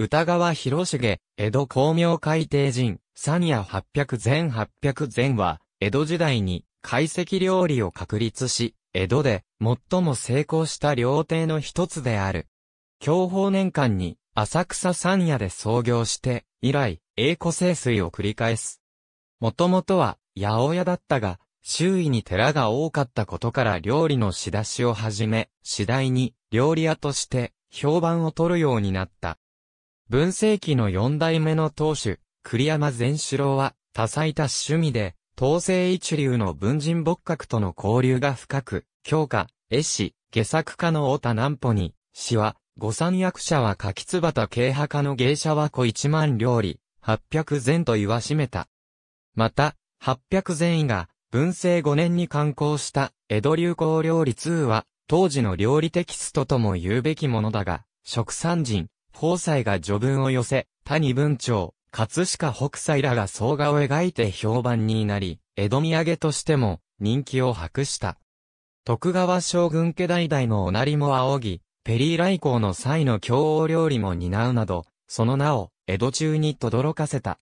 歌川広重、江戸光明海帝人、三夜八百前八百前は、江戸時代に、海石料理を確立し、江戸で、最も成功した料亭の一つである。享保年間に、浅草三夜で創業して、以来、栄枯盛衰を繰り返す。もともとは、八百屋だったが、周囲に寺が多かったことから料理の仕出しを始め、次第に、料理屋として、評判を取るようになった。文世紀の四代目の当主、栗山善四郎は、多彩多趣味で、東西一流の文人牧閣との交流が深く、教科、絵師、下作家の太田南穂に、詩は、御三役者は柿椿慶派家の芸者は子一万料理、八百禅と言わしめた。また、八百禅位が、文政五年に刊行した江戸流行料理2は、当時の料理テキストとも言うべきものだが、食産人、宝斎が序文を寄せ、谷文長、葛飾北斎らが総画を描いて評判になり、江戸土産としても人気を博した。徳川将軍家代々のおなりも仰ぎ、ペリー来航の際の京王料理も担うなど、その名を江戸中に轟かせた。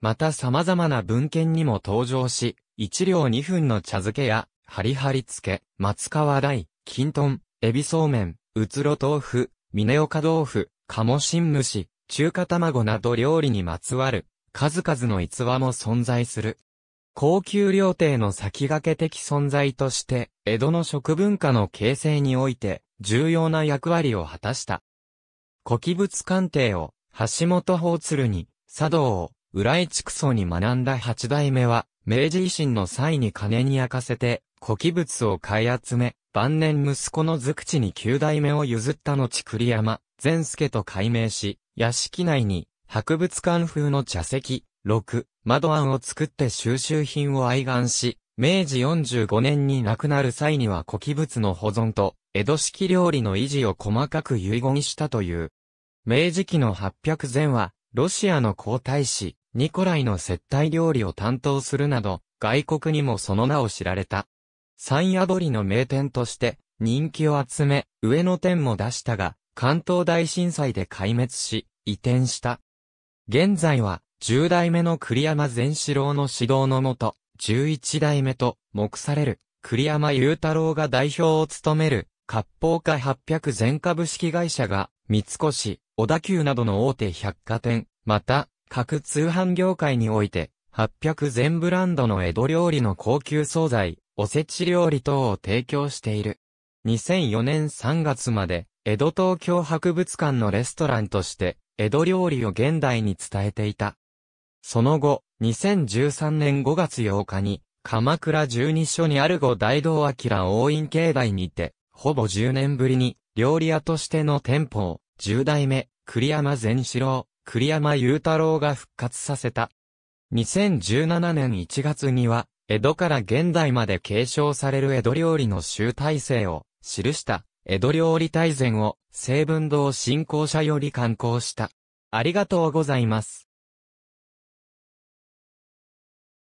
また様々な文献にも登場し、一両二分の茶漬けや、ハリハリ漬け、松川大、金豚、エビそうめん、うつろ豆腐、峰岡豆腐、カモシンムシ、中華卵など料理にまつわる、数々の逸話も存在する。高級料亭の先駆け的存在として、江戸の食文化の形成において、重要な役割を果たした。古記物鑑定を、橋本法鶴に、茶道を、浦井畜層に学んだ八代目は、明治維新の際に金に焼かせて、古記物を買い集め、晩年息子の図口に九代目を譲った後栗山、善助と改名し、屋敷内に、博物館風の茶席、六、窓案を作って収集品を愛願し、明治45年に亡くなる際には古器物の保存と、江戸式料理の維持を細かく遺言したという。明治期の800前は、ロシアの皇太子、ニコライの接待料理を担当するなど、外国にもその名を知られた。山宿鳥の名店として、人気を集め、上の店も出したが、関東大震災で壊滅し、移転した。現在は、十代目の栗山善四郎の指導のもと、十一代目と目される栗山雄太郎が代表を務める、割烹会八百全株式会社が、三越、小田急などの大手百貨店、また、各通販業界において、八百全ブランドの江戸料理の高級惣菜、おせち料理等を提供している。2004年3月まで、江戸東京博物館のレストランとして、江戸料理を現代に伝えていた。その後、2013年5月8日に、鎌倉十二所にある五大道明応院境内にて、ほぼ10年ぶりに、料理屋としての店舗を、十代目、栗山善志郎、栗山雄太郎が復活させた。2017年1月には、江戸から現代まで継承される江戸料理の集大成を、記した、江戸料理大全を、西文堂信仰者より刊行した。ありがとうございます。